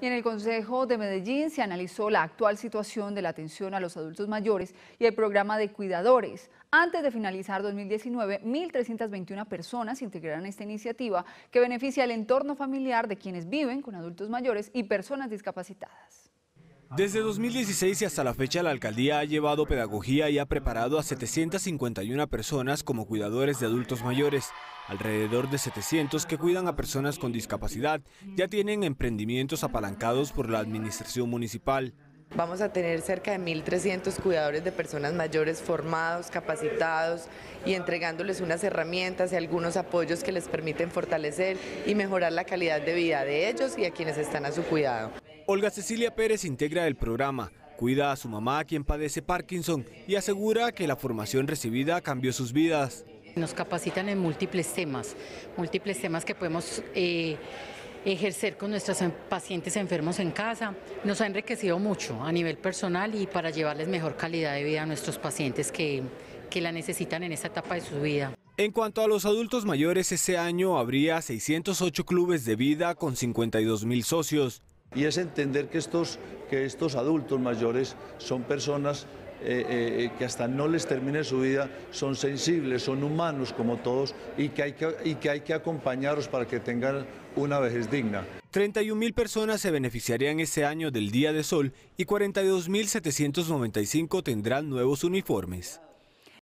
Y en el Consejo de Medellín se analizó la actual situación de la atención a los adultos mayores y el programa de cuidadores. Antes de finalizar 2019, 1.321 personas integraron esta iniciativa que beneficia al entorno familiar de quienes viven con adultos mayores y personas discapacitadas. Desde 2016 y hasta la fecha, la alcaldía ha llevado pedagogía y ha preparado a 751 personas como cuidadores de adultos mayores. Alrededor de 700 que cuidan a personas con discapacidad ya tienen emprendimientos apalancados por la administración municipal. Vamos a tener cerca de 1.300 cuidadores de personas mayores formados, capacitados y entregándoles unas herramientas y algunos apoyos que les permiten fortalecer y mejorar la calidad de vida de ellos y a quienes están a su cuidado. Olga Cecilia Pérez integra el programa, cuida a su mamá quien padece Parkinson y asegura que la formación recibida cambió sus vidas. Nos capacitan en múltiples temas, múltiples temas que podemos... Eh, ejercer con nuestros pacientes enfermos en casa. Nos ha enriquecido mucho a nivel personal y para llevarles mejor calidad de vida a nuestros pacientes que, que la necesitan en esta etapa de su vida. En cuanto a los adultos mayores, ese año habría 608 clubes de vida con 52 mil socios. Y es entender que estos, que estos adultos mayores son personas eh, eh, eh, que hasta no les termine su vida, son sensibles, son humanos como todos y que hay que, y que, hay que acompañarlos para que tengan una vejez digna. 31.000 personas se beneficiarían este año del Día de Sol y 42.795 tendrán nuevos uniformes.